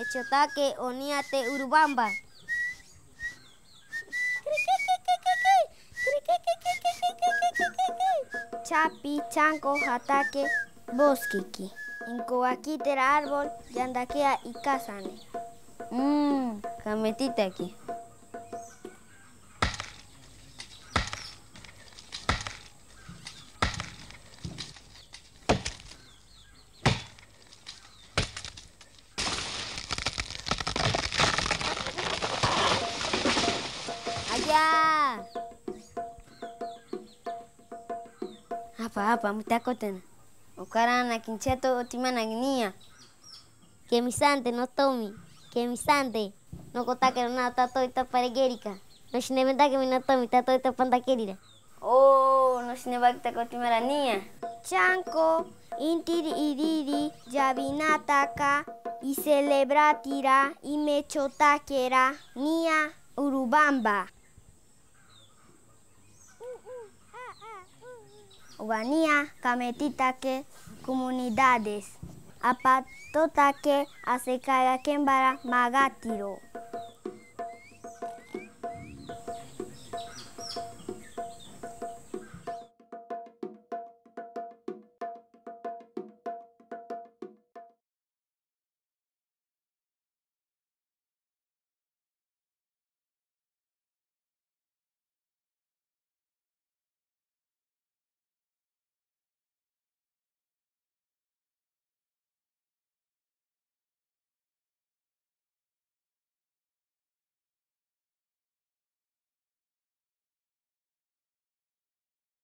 etxotake oniate urbamba. Chapi, chanco, jataque, bosquiqui. Incoaquite árbol, yandaquea y casane. Mmm, cametita aquí. ya. Apa ah, apa mutako tena. na kincheto otima na Que no tomi. Que sante No kota que no tato ita No shinebenta que no tomi tato ita Oh, no shinebakta la niña. Chanco, intiriri, yavinataka, y celebratira, y mechotaquera, nia urubamba. Ubanía, que comunidades. Apatotaque, Asecayaquembara, Magatiro.